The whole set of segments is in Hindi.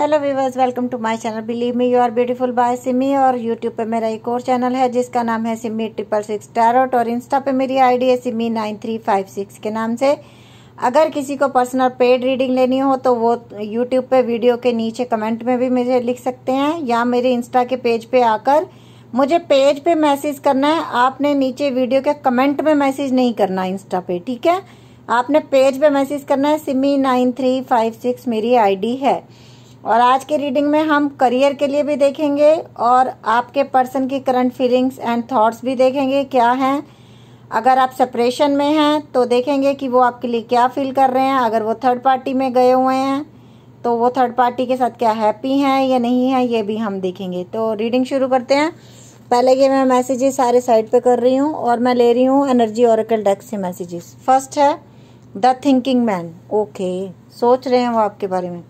hello viewers welcome to my channel believe me you are beautiful by Simi और यूट्यूब पे मेरा एक और चैनल है जिसका नाम है सिमी ट्रिपल सिक्स टैरोट और इंस्टा पे मेरी आईडी है Simi nine three five six के नाम से अगर किसी को पर्सनल पेड रीडिंग लेनी हो तो वो यूट्यूब पे वीडियो के नीचे कमेंट में भी मुझे लिख सकते हैं या मेरे इंस्टा के पेज पर पे आकर मुझे पेज पे मैसेज करना है आपने नीचे वीडियो के कमेंट में मैसेज नहीं करना इंस्टा पे ठीक है आपने पेज पे मैसेज करना है Simi nine three five six मेरी डी है और आज के रीडिंग में हम करियर के लिए भी देखेंगे और आपके पर्सन की करंट फीलिंग्स एंड थॉट्स भी देखेंगे क्या हैं अगर आप सेपरेशन में हैं तो देखेंगे कि वो आपके लिए क्या फील कर रहे हैं अगर वो थर्ड पार्टी में गए हुए हैं तो वो थर्ड पार्टी के साथ क्या हैप्पी हैं या नहीं है ये भी हम देखेंगे तो रीडिंग शुरू करते हैं पहले ये मैं मैसेजेस सारे साइड पे कर रही हूँ और मैं ले रही हूँ एनर्जी औरकल डेस्क से मैसेजेस फर्स्ट है द थिंकिंग मैन ओके सोच रहे हैं वो आपके बारे में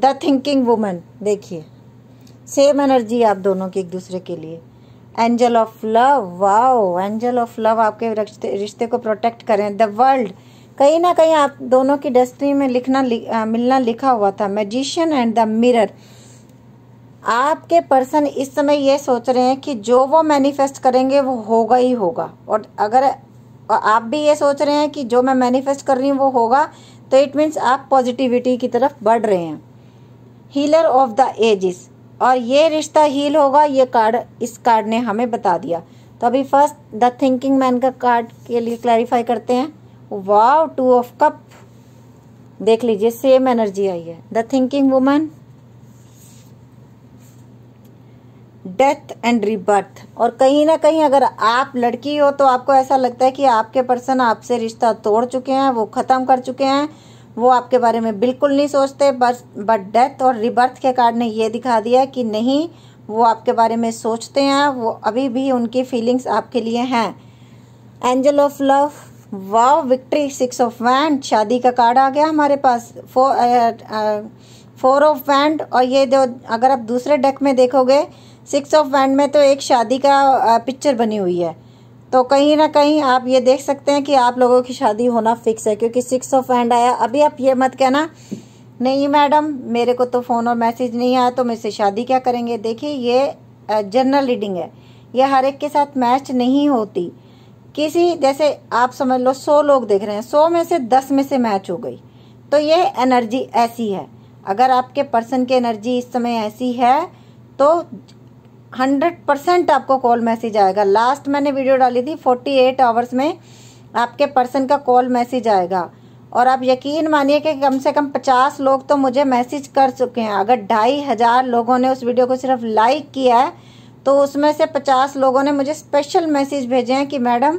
द थिंकिंग वुमेन देखिए सेम एनर्जी आप दोनों की एक दूसरे के लिए angel of love wow angel of love आपके रिश्ते को प्रोटेक्ट करें द वर्ल्ड कहीं ना कहीं आप दोनों की डेस्टिनी में लिखना लि, आ, मिलना लिखा हुआ था मैजिशियन एंड द मिरर आपके पर्सन इस समय ये सोच रहे हैं कि जो वो मैनिफेस्ट करेंगे वो होगा ही होगा और अगर आप भी ये सोच रहे हैं कि जो मैं मैनिफेस्ट कर रही हूँ वो होगा तो इट मीन्स आप पॉजिटिविटी की तरफ बढ़ रहे हैं हीलर ऑफ द एजिस और ये रिश्ता हील होगा ये कार्ड इस कार्ड ने हमें बता दिया तो अभी फर्स्ट द थिंकिंग मैन का कार्ड के लिए क्लैरिफाई करते हैं वाव टू ऑफ कप देख लीजिए सेम एनर्जी आई है the thinking woman death and rebirth और कहीं ना कहीं अगर आप लड़की हो तो आपको ऐसा लगता है कि आपके पर्सन आपसे रिश्ता तोड़ चुके हैं वो ख़त्म कर चुके हैं वो आपके बारे में बिल्कुल नहीं सोचते बस बट डेथ और रिबर्थ के कार्ड ने ये दिखा दिया कि नहीं वो आपके बारे में सोचते हैं वो अभी भी उनकी फीलिंग्स आपके लिए हैं angel of love wow victory six of wand शादी का कार्ड आ गया हमारे पास फोर फोर ऑफ वैंड और ये जो अगर आप दूसरे डेक में देखोगे सिक्स ऑफ वैंड में तो एक शादी का पिक्चर uh, बनी हुई है तो कहीं ना कहीं आप ये देख सकते हैं कि आप लोगों की शादी होना फिक्स है क्योंकि सिक्स ऑफ एंड आया अभी आप ये मत कहना नहीं मैडम मेरे को तो फ़ोन और मैसेज नहीं आया तो मेरे से शादी क्या करेंगे देखिए ये जनरल रीडिंग है ये हर एक के साथ मैच नहीं होती किसी जैसे आप समझ लो सौ लोग देख रहे हैं सौ में से दस में से मैच हो गई तो ये एनर्जी ऐसी है अगर आपके पर्सन की एनर्जी इस समय ऐसी है तो हंड्रेड परसेंट आपको कॉल मैसेज आएगा लास्ट मैंने वीडियो डाली थी फोर्टी एट आवर्स में आपके पर्सन का कॉल मैसेज आएगा और आप यकीन मानिए कि कम से कम पचास लोग तो मुझे मैसेज कर चुके हैं अगर ढाई हज़ार लोगों ने उस वीडियो को सिर्फ लाइक किया है तो उसमें से पचास लोगों ने मुझे स्पेशल मैसेज भेजे हैं कि मैडम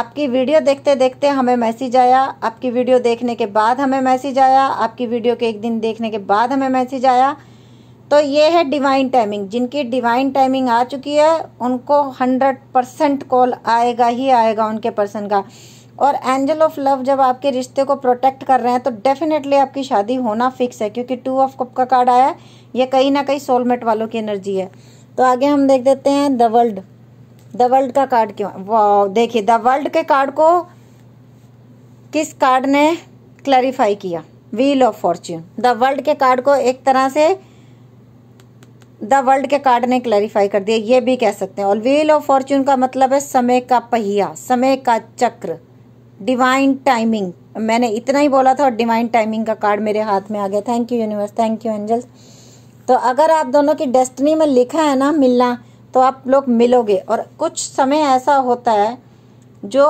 आपकी वीडियो देखते देखते हमें मैसेज आया आपकी वीडियो देखने के बाद हमें मैसेज आया आपकी वीडियो के एक दिन देखने के बाद हमें मैसेज आया तो ये है डिवाइन टाइमिंग जिनकी डिवाइन टाइमिंग आ चुकी है उनको हंड्रेड परसेंट कॉल आएगा ही आएगा उनके पर्सन का और एंजल ऑफ लव जब आपके रिश्ते को प्रोटेक्ट कर रहे हैं तो डेफिनेटली आपकी शादी होना फिक्स है क्योंकि टू ऑफ कप का कार्ड आया है ये कहीं ना कहीं सोलमेट वालों की एनर्जी है तो आगे हम देख देते हैं द वर्ल्ड द वर्ल्ड का कार्ड क्यों देखिए द वर्ल्ड के कार्ड को किस कार्ड ने क्लैरिफाई किया wheel of fortune the world के कार्ड को एक तरह से द वर्ल्ड के कार्ड ने क्लैरिफाई कर दिया ये भी कह सकते हैं और व्हील ऑफ फॉर्चून का मतलब है समय का पहिया समय का चक्र डिवाइन टाइमिंग मैंने इतना ही बोला था और डिवाइन टाइमिंग का कार्ड मेरे हाथ में आ गया thank you universe thank you angels तो अगर आप दोनों की डेस्टिनी में लिखा है ना मिलना तो आप लोग मिलोगे और कुछ समय ऐसा होता है जो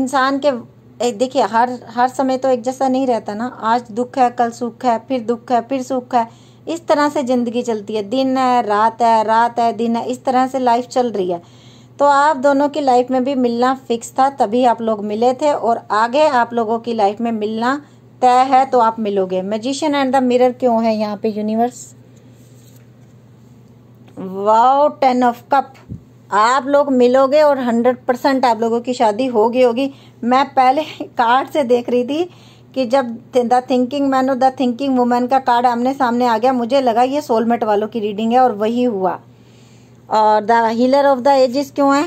इंसान के देखिए हर हर समय तो एक जैसा नहीं रहता ना आज दुख है कल सुख है फिर दुख है फिर सुख है इस तरह से ज़िंदगी चलती है दिन है रात है रात है दिन है इस तरह से लाइफ चल रही है तो आप दोनों की लाइफ में भी मिलना फिक्स था तभी आप लोग मिले थे और आगे आप लोगों की लाइफ में मिलना तय है तो आप मिलोगे मैजिशियन एंड द मिरर क्यों है यहाँ पे universe wow ten of cup आप लोग मिलोगे और हंड्रेड परसेंट आप लोगों की शादी होगी होगी मैं पहले कार्ड से देख रही थी कि जब द थिंकिंग मैन और द थिंकिंग वुमेन का कार्ड आमने सामने आ गया मुझे लगा ये सोलमेट वालों की रीडिंग है और वही हुआ और the healer of the ages क्यों है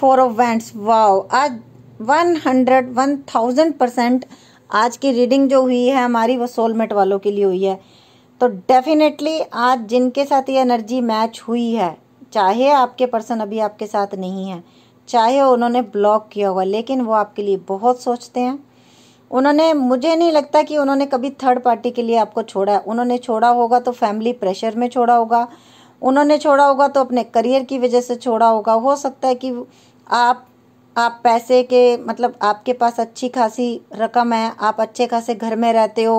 फोर ऑफ वेंट्स वाओ आज one hundred one thousand percent आज की रीडिंग जो हुई है हमारी वो सोलमेट वालों के लिए हुई है तो डेफिनेटली आज जिनके साथ ये एनर्जी मैच हुई है चाहे आपके पर्सन अभी आपके साथ नहीं है चाहे उन्होंने ब्लॉक किया होगा लेकिन वो आपके लिए बहुत सोचते हैं उन्होंने मुझे नहीं लगता कि उन्होंने कभी थर्ड पार्टी के लिए आपको छोड़ा उन्होंने छोड़ा होगा तो फैमिली प्रेशर में छोड़ा होगा उन्होंने छोड़ा होगा तो अपने करियर की वजह से छोड़ा होगा हो सकता है कि आप आप पैसे के मतलब आपके पास अच्छी खासी रकम है आप अच्छे खासे घर में रहते हो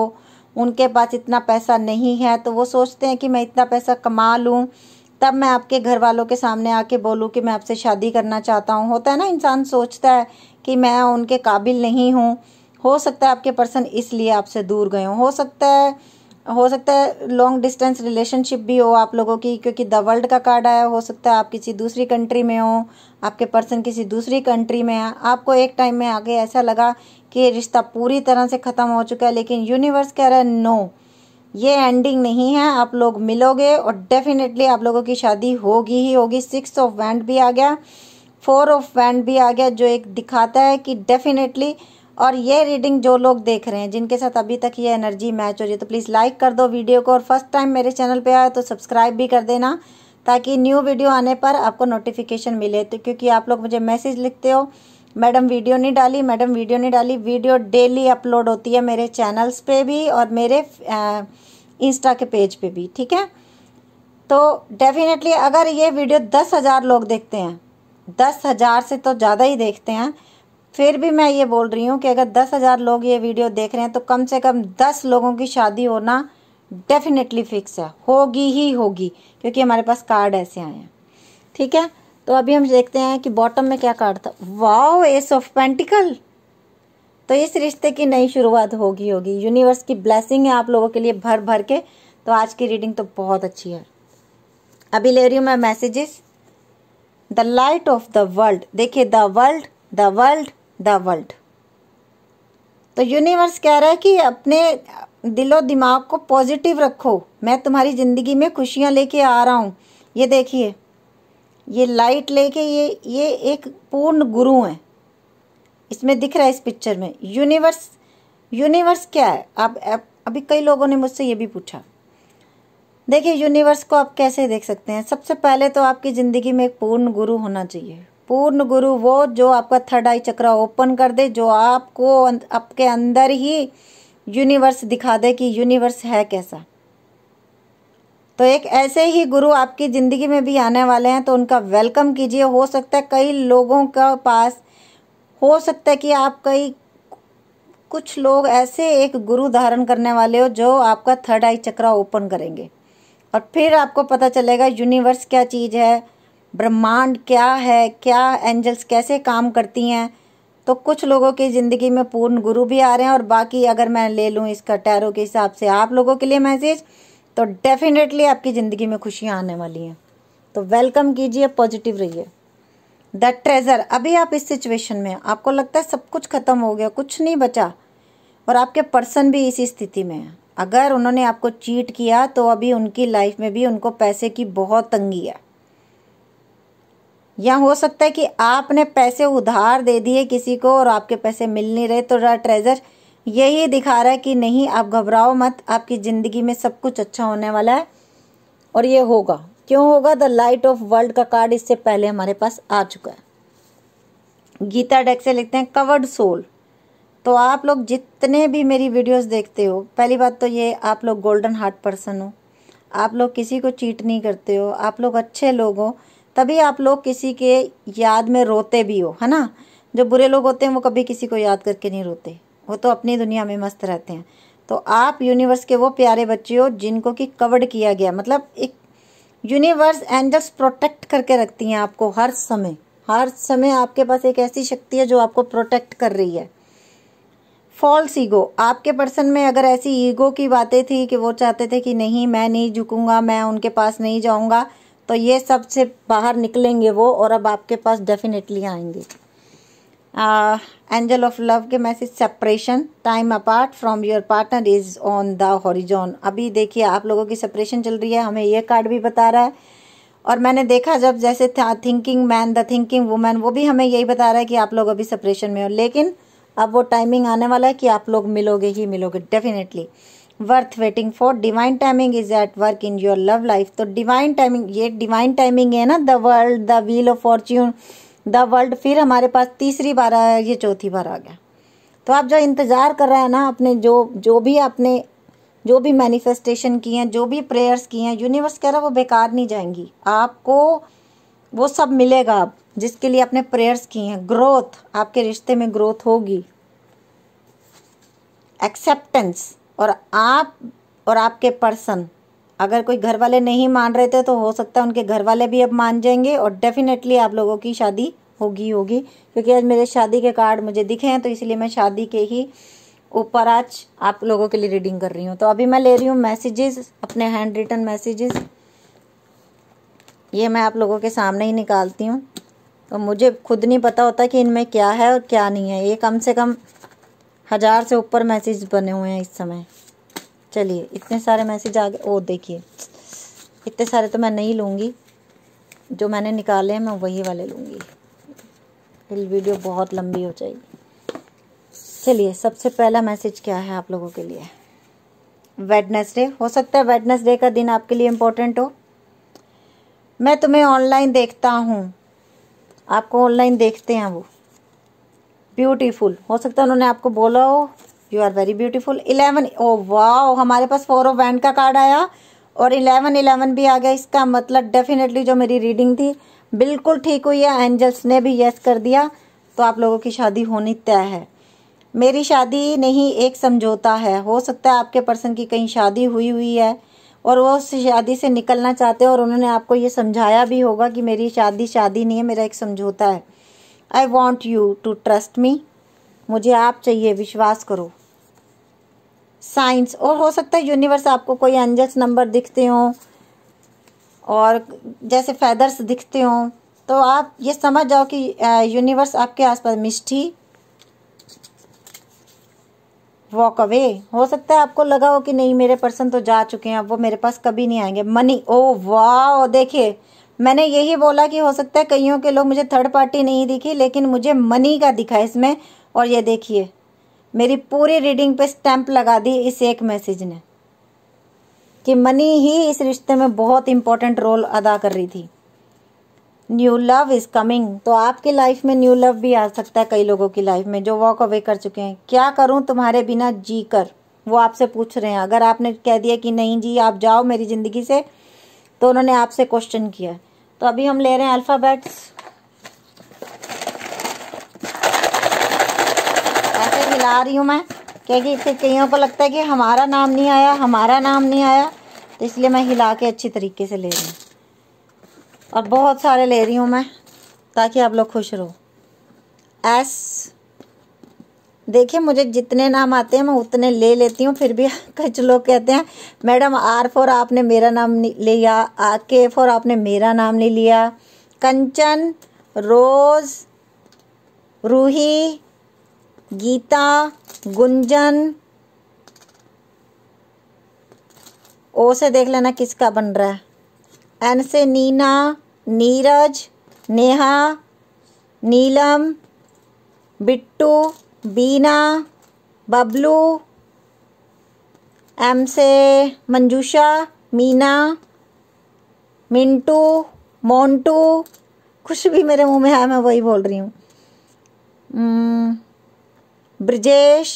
उनके पास इतना पैसा नहीं है तो वो सोचते हैं कि मैं इतना पैसा कमा लूँ तब मैं आपके घर वालों के सामने आके बोलूँ कि मैं आपसे शादी करना चाहता हूँ होता है ना इंसान सोचता है कि मैं उनके काबिल नहीं हूँ हो सकता है आपके पर्सन इसलिए आपसे दूर गए हों हो सकता है हो सकता है लॉन्ग डिस्टेंस रिलेशनशिप भी हो आप लोगों की क्योंकि द वर्ल्ड का कार्ड आया हो सकता है आप किसी दूसरी कंट्री में हो आपके पर्सन किसी दूसरी कंट्री में है आपको एक टाइम में आगे ऐसा लगा कि रिश्ता पूरी तरह से ख़त्म हो चुका है लेकिन यूनिवर्स कह रहा है नो ये एंडिंग नहीं है आप लोग मिलोगे और डेफिनेटली आप लोगों की शादी होगी ही होगी सिक्स ऑफ वैंड भी आ गया फोर ऑफ वैंड भी आ गया जो एक दिखाता है कि डेफिनेटली और ये रीडिंग जो लोग देख रहे हैं जिनके साथ अभी तक ये एनर्जी मैच हो रही है तो प्लीज़ लाइक कर दो वीडियो को और फर्स्ट टाइम मेरे चैनल पे आए तो सब्सक्राइब भी कर देना ताकि न्यू वीडियो आने पर आपको नोटिफिकेशन मिले तो क्योंकि आप लोग मुझे मैसेज लिखते हो मैडम वीडियो नहीं डाली मैडम वीडियो नहीं डाली वीडियो डेली अपलोड होती है मेरे चैनल्स पर भी और मेरे इंस्टा के पेज पे भी ठीक है तो डेफिनेटली अगर ये वीडियो दस हज़ार लोग देखते हैं दस हज़ार से तो ज़्यादा ही देखते हैं फिर भी मैं ये बोल रही हूँ कि अगर दस हज़ार लोग ये वीडियो देख रहे हैं तो कम से कम दस लोगों की शादी होना डेफिनेटली फिक्स है होगी ही होगी क्योंकि हमारे पास कार्ड ऐसे आए हैं ठीक है तो अभी हम देखते हैं कि बॉटम में क्या कार्ड था वाओ एस ऑफ पेंटिकल तो इस रिश्ते की नई शुरुआत होगी होगी यूनिवर्स की ब्लेसिंग है आप लोगों के लिए भर भर के तो आज की रीडिंग तो बहुत अच्छी है अभी ले रही हूँ मैं messages the light of the world देखिए the world the world the world तो यूनिवर्स कह रहा है कि अपने दिलो दिमाग को पॉजिटिव रखो मैं तुम्हारी ज़िंदगी में खुशियाँ लेके आ रहा हूँ ये देखिए ये लाइट लेके ये ये एक पूर्ण गुरु है इसमें दिख रहा है इस पिक्चर में यूनिवर्स यूनिवर्स क्या है आप अभी कई लोगों ने मुझसे ये भी पूछा देखिए यूनिवर्स को आप कैसे देख सकते हैं सबसे पहले तो आपकी ज़िंदगी में एक पूर्ण गुरु होना चाहिए पूर्ण गुरु वो जो आपका थर्ड आई चक्र ओपन कर दे जो आपको अं-, आपके अंदर ही यूनिवर्स दिखा दे कि यूनिवर्स है कैसा तो एक ऐसे ही गुरु आपकी ज़िंदगी में भी आने वाले हैं तो उनका वेलकम कीजिए हो सकता है कई लोगों का पास हो सकता है कि आप कई कुछ लोग ऐसे एक गुरु धारण करने वाले हो जो आपका थर्ड आई चक्र ओपन करेंगे और फिर आपको पता चलेगा यूनिवर्स क्या चीज़ है ब्रह्मांड क्या है क्या एंजल्स कैसे काम करती हैं तो कुछ लोगों की ज़िंदगी में पूर्ण गुरु भी आ रहे हैं और बाकी अगर मैं ले लूँ इसका टैरो के हिसाब से आप लोगों के लिए मैसेज तो डेफिनेटली आपकी ज़िंदगी में खुशियाँ आने वाली हैं तो वेलकम कीजिए पॉजिटिव रहिए द ट्रेज़र अभी आप इस सिचुएशन में आपको लगता है सब कुछ ख़त्म हो गया कुछ नहीं बचा और आपके पर्सन भी इसी स्थिति में है अगर उन्होंने आपको चीट किया तो अभी उनकी लाइफ में भी उनको पैसे की बहुत तंगी है या हो सकता है कि आपने पैसे उधार दे दिए किसी को और आपके पैसे मिल नहीं रहे तो ट्रेजर यही दिखा रहा है कि नहीं आप घबराओ मत आपकी ज़िंदगी में सब कुछ अच्छा होने वाला है और ये होगा क्यों होगा द लाइट ऑफ वर्ल्ड का कार्ड इससे पहले हमारे पास आ चुका है गीता डेक से लिखते हैं कवर्ड सोल तो आप लोग जितने भी मेरी वीडियोस देखते हो पहली बात तो ये आप लोग गोल्डन हार्ट पर्सन हो आप लोग किसी को चीट नहीं करते हो आप लोग अच्छे लोग हो तभी आप लोग किसी के याद में रोते भी हो है ना जो बुरे लोग होते हैं वो कभी किसी को याद करके नहीं रोते वो तो अपनी दुनिया में मस्त रहते हैं तो आप यूनिवर्स के वो प्यारे बच्चे हो जिनको कि कवर्ड किया गया मतलब एक यूनिवर्स एंजल्स प्रोटेक्ट करके रखती हैं आपको हर समय हर समय आपके पास एक ऐसी शक्ति है जो आपको प्रोटेक्ट कर रही है फॉल्स ईगो आपके पर्सन में अगर ऐसी ईगो की बातें थी कि वो चाहते थे कि नहीं मैं नहीं झुकूंगा मैं उनके पास नहीं जाऊंगा तो ये सब से बाहर निकलेंगे वो और अब आपके पास डेफिनेटली आएंगे एंजल ऑफ लव के message separation time apart from your partner is on the horizon अभी देखिए आप लोगों की सेपरेशन चल रही है हमें ये कार्ड भी बता रहा है और मैंने देखा जब जैसे thinking man the thinking women वो भी हमें यही बता रहा है कि आप लोग अभी सेपरेशन में हो लेकिन अब वो टाइमिंग आने वाला है कि आप लोग मिलोगे ही मिलोगे definitely worth waiting for divine timing is at work in your love life तो डिवाइन टाइमिंग ये डिवाइन टाइमिंग है ना the world the wheel of fortune the world फिर हमारे पास तीसरी बार आया ये चौथी बार आ गया तो आप जो इंतज़ार कर रहे हैं ना अपने जो जो भी आपने जो भी मैनिफेस्टेशन किए हैं जो भी प्रेयर्स किए हैं यूनिवर्स कह रहा है वो बेकार नहीं जाएंगी आपको वो सब मिलेगा आप जिसके लिए आपने प्रेयर्स की हैं ग्रोथ आपके रिश्ते में ग्रोथ होगी एक्सेप्टेंस और आप और आपके पर्सन अगर कोई घर वाले नहीं मान रहे थे तो हो सकता है उनके घर वाले भी अब मान जाएंगे और डेफिनेटली आप लोगों की शादी होगी होगी क्योंकि आज मेरे शादी के कार्ड मुझे दिखे हैं तो इसलिए मैं शादी के ही ऊपर आज आप लोगों के लिए रीडिंग कर रही हूँ तो अभी मैं ले रही हूँ मैसेजेस अपने हैंड रिटन मैसेजेस ये मैं आप लोगों के सामने ही निकालती हूँ तो मुझे खुद नहीं पता होता कि इनमें क्या है और क्या नहीं है ये कम से कम हज़ार से ऊपर मैसेज बने हुए हैं इस समय चलिए इतने सारे मैसेज आ गए ओ देखिए इतने सारे तो मैं नहीं लूँगी जो मैंने निकाले हैं मैं वही वाले लूँगी फिर वीडियो बहुत लंबी हो जाएगी चलिए सबसे पहला मैसेज क्या है आप लोगों के लिए वेडनेसडे हो सकता है वेडनेसडे का दिन आपके लिए इम्पोर्टेंट हो मैं तुम्हें ऑनलाइन देखता हूँ आपको ऑनलाइन देखते हैं वो ब्यूटीफुल हो सकता है उन्होंने आपको बोला हो you are very beautiful eleven oh वाह हमारे पास फोर ऑफ वैंड का कार्ड आया और इलेवन इलेवन भी आ गया इसका मतलब डेफिनेटली जो मेरी रीडिंग थी बिल्कुल ठीक हुई है एंजल्स ने भी यस कर दिया तो आप लोगों की शादी होनी तय है मेरी शादी नहीं एक समझौता है हो सकता है आपके पर्सन की कहीं शादी हुई हुई है और वो उस शादी से निकलना चाहते हैं और उन्होंने आपको ये समझाया भी होगा कि मेरी शादी शादी नहीं है मेरा एक समझौता है I want you to trust me मुझे आप चाहिए विश्वास करो साइंस और हो सकता है यूनिवर्स आपको कोई अंजस नंबर दिखते हों और जैसे फैदर्स दिखते हों तो आप ये समझ जाओ कि यूनिवर्स uh, आपके आसपास मिष्टी वॉक अवे हो सकता है आपको लगा हो कि नहीं मेरे पर्सन तो जा चुके हैं वो मेरे पास कभी नहीं आएंगे मनी ओ वाह देखिए मैंने यही बोला कि हो सकता है कईयों के लोग मुझे थर्ड पार्टी नहीं दिखी लेकिन मुझे मनी का दिखा इसमें और ये देखिए मेरी पूरी रीडिंग पे स्टैंप लगा दी इस एक मैसेज ने कि मनी ही इस रिश्ते में बहुत इम्पोर्टेंट रोल अदा कर रही थी न्यू लव इज़ कमिंग तो आपकी लाइफ में न्यू लव भी आ सकता है कई लोगों की लाइफ में जो वॉक अवे कर चुके हैं क्या करूं तुम्हारे बिना जी कर वो आपसे पूछ रहे हैं अगर आपने कह दिया कि नहीं जी आप जाओ मेरी ज़िंदगी से तो उन्होंने आपसे क्वेश्चन किया तो अभी हम ले रहे हैं अल्फ़ाबेट्स ऐसे हिला रही हूँ मैं क्योंकि इससे कईयों को लगता है कि हमारा नाम नहीं आया हमारा नाम नहीं आया तो इसलिए मैं हिला के अच्छी तरीके से ले रही हूँ और बहुत सारे ले रही हूँ मैं ताकि आप लोग खुश रहो एस देखिए मुझे जितने नाम आते हैं मैं उतने ले लेती हूँ फिर भी कुछ लोग कहते हैं मैडम आर फोर आपने मेरा नाम नहीं लिया आ के फोर आपने मेरा नाम नहीं लिया कंचन रोज़ रूही गीता गुंजन ओ से देख लेना किसका बन रहा है एन से नीना नीरज नेहा नीलम बिट्टू बीना बबलू एम से मंजूषा मीना मिंटू मोंटू कुछ भी मेरे मुंह में है मैं वही बोल रही हूँ ब्रजेश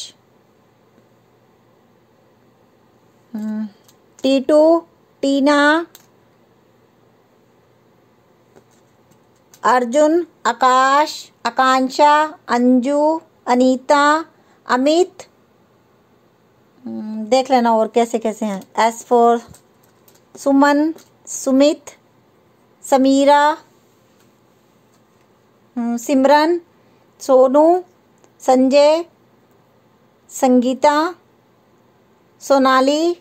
टीटू टीना अर्जुन आकाश आकांक्षा अंजू अनीता अमित हम्म, देख लेना और कैसे कैसे हैं एस फोर सुमन सुमित समीरा हम्म, सिमरन सोनू संजय संगीता सोनाली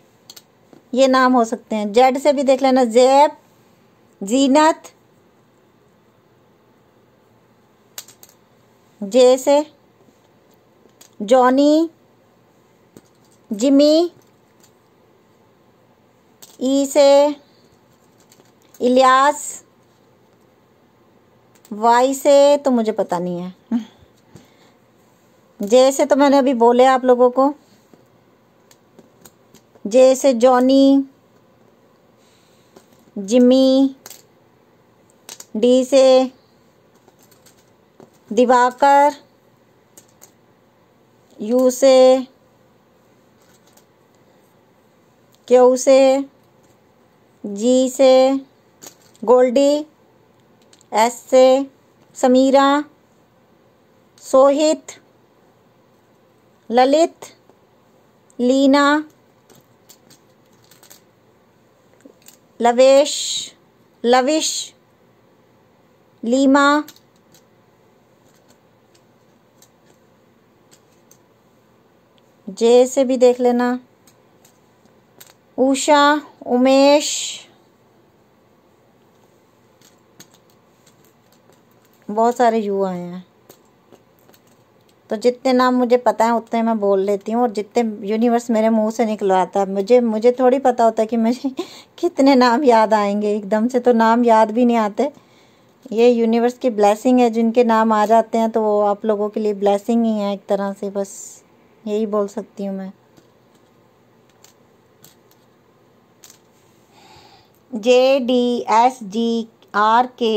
ये नाम हो सकते हैं जेड से भी देख लेना जैब जीनत जे से जॉनी जिमी ई से इलियास वाई से तो मुझे पता नहीं है जे से तो मैंने अभी बोले आप लोगों को जे से जॉनी जिमी डी से दिवाकर यू से क्यू से जी से गोल्डी एस से समीरा सोहित ललित लीना लवेश लविश लीमा जे से भी देख लेना उषा उमेश बहुत सारे युवा हैं तो जितने नाम मुझे पता है उतने मैं बोल लेती हूँ और जितने यूनिवर्स मेरे मुंह से निकलवाता है मुझे मुझे थोड़ी पता होता है कि मुझे कितने नाम याद आएंगे एकदम से तो नाम याद भी नहीं आते ये यूनिवर्स की ब्लेसिंग है जिनके नाम आ जाते हैं तो वो आप लोगों के लिए ब्लेसिंग ही है एक तरह से बस यही बोल सकती हूँ मैं J D S G R K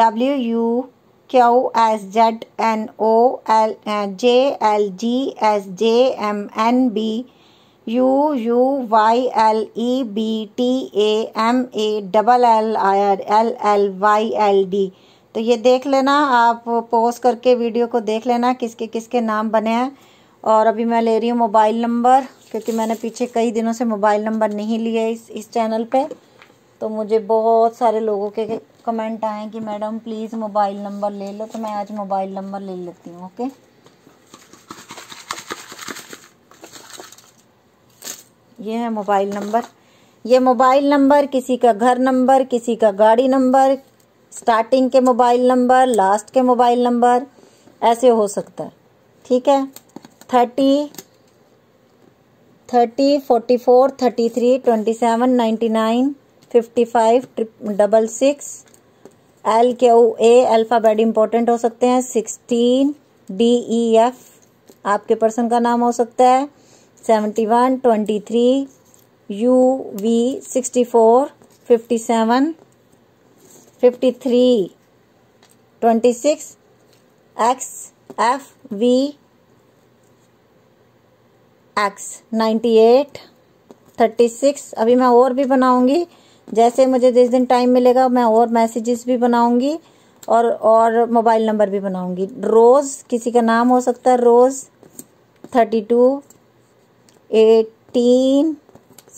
W U Q S Z N O L J L G S J M N B U U Y L E B T A M A double L I R L L Y L D तो ये देख लेना आप पोस्ट करके वीडियो को देख लेना किसके किसके नाम बने हैं और अभी मैं ले रही हूँ मोबाइल नंबर क्योंकि मैंने पीछे कई दिनों से मोबाइल नंबर नहीं लिए इस इस चैनल पे तो मुझे बहुत सारे लोगों के कमेंट आए कि मैडम प्लीज़ मोबाइल नंबर ले लो तो मैं आज मोबाइल नंबर ले लेती हूँ ओके ये है मोबाइल नंबर ये मोबाइल नंबर किसी का घर नंबर किसी का गाड़ी नंबर स्टार्टिंग के मोबाइल नंबर लास्ट के मोबाइल नंबर ऐसे हो सकता है ठीक है thirty thirty forty four thirty three twenty seven ninety nine fifty five double six L Q A alphabet important हो सकते हैं सिक्सटीन डी ई एफ आपके पर्सन का नाम हो सकता है seventy one twenty three U we sixty four fifty seven fifty three twenty six X F V X ninety eight thirty six अभी मैं और भी बनाऊंगी जैसे मुझे जिस दिन टाइम मिलेगा मैं और मैसेजेस भी बनाऊंगी और और मोबाइल नंबर भी बनाऊंगी रोज़ किसी का नाम हो सकता है Rose thirty two eighteen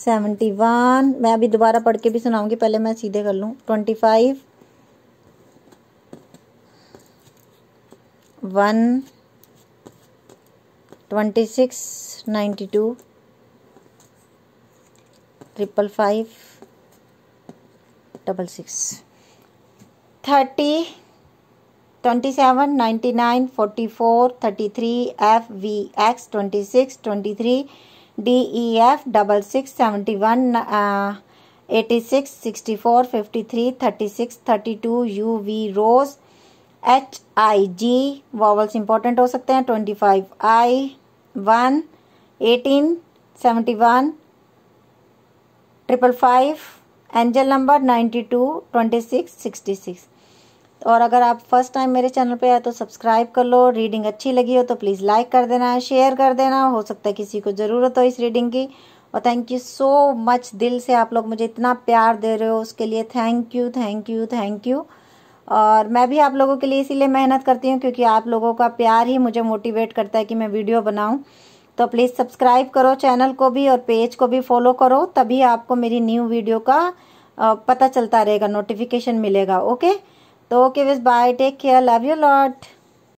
seventy one मैं अभी दोबारा पढ़ के भी सुनाऊंगी पहले मैं सीधे कर लूँ twenty five one twenty six ninety two triple five double six thirty twenty seven ninety nine forty four thirty three F V X twenty six twenty three D E F double six seventy one eighty six sixty four fifty three thirty six thirty two U V रोज H I G vowels important हो सकते हैं twenty five I one eighteen seventy one triple five angel number ninety two twenty six sixty six और अगर आप फर्स्ट टाइम मेरे चैनल पे आए तो सब्सक्राइब कर लो रीडिंग अच्छी लगी हो तो प्लीज़ लाइक कर देना शेयर कर देना हो सकता है किसी को ज़रूरत हो इस रीडिंग की और थैंक यू सो मच दिल से आप लोग मुझे इतना प्यार दे रहे हो उसके लिए thank you thank you thank you और मैं भी आप लोगों के लिए इसीलिए मेहनत करती हूँ क्योंकि आप लोगों का प्यार ही मुझे मोटिवेट करता है कि मैं वीडियो बनाऊँ तो प्लीज़ सब्सक्राइब करो चैनल को भी और पेज को भी फॉलो करो तभी आपको मेरी न्यू वीडियो का पता चलता रहेगा नोटिफिकेशन मिलेगा ओके तो ओके विज bye take care love you lot